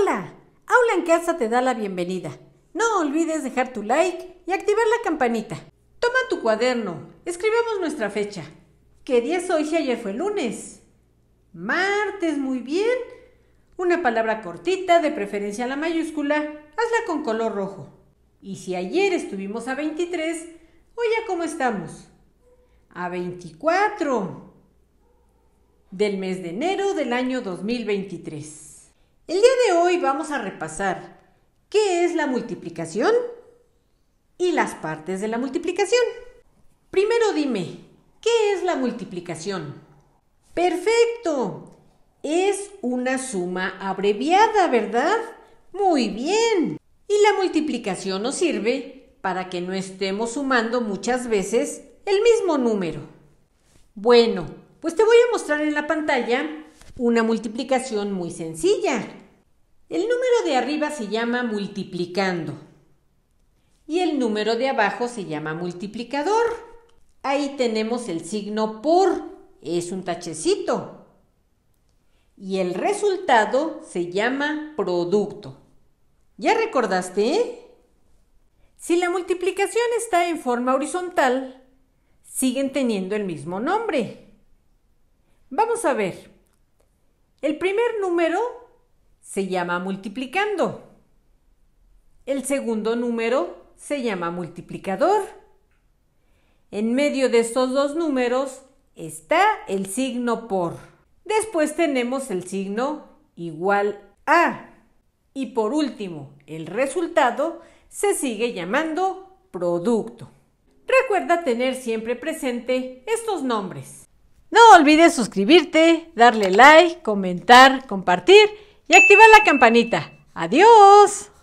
Hola, Aula en Casa te da la bienvenida. No olvides dejar tu like y activar la campanita. Toma tu cuaderno, escribamos nuestra fecha. ¿Qué día es hoy si ayer fue lunes? Martes, muy bien. Una palabra cortita, de preferencia la mayúscula, hazla con color rojo. Y si ayer estuvimos a 23, hoy ya cómo estamos. A 24 del mes de enero del año 2023. El día de hoy vamos a repasar qué es la multiplicación y las partes de la multiplicación. Primero dime, ¿qué es la multiplicación? Perfecto, es una suma abreviada, ¿verdad? Muy bien. Y la multiplicación nos sirve para que no estemos sumando muchas veces el mismo número. Bueno, pues te voy a mostrar en la pantalla una multiplicación muy sencilla. El número de arriba se llama multiplicando y el número de abajo se llama multiplicador. Ahí tenemos el signo por, es un tachecito. Y el resultado se llama producto. ¿Ya recordaste? Si la multiplicación está en forma horizontal, siguen teniendo el mismo nombre. Vamos a ver. El primer número se llama multiplicando. El segundo número se llama multiplicador. En medio de estos dos números está el signo por. Después tenemos el signo igual a. Y por último, el resultado se sigue llamando producto. Recuerda tener siempre presente estos nombres. No olvides suscribirte, darle like, comentar, compartir y activa la campanita. ¡Adiós!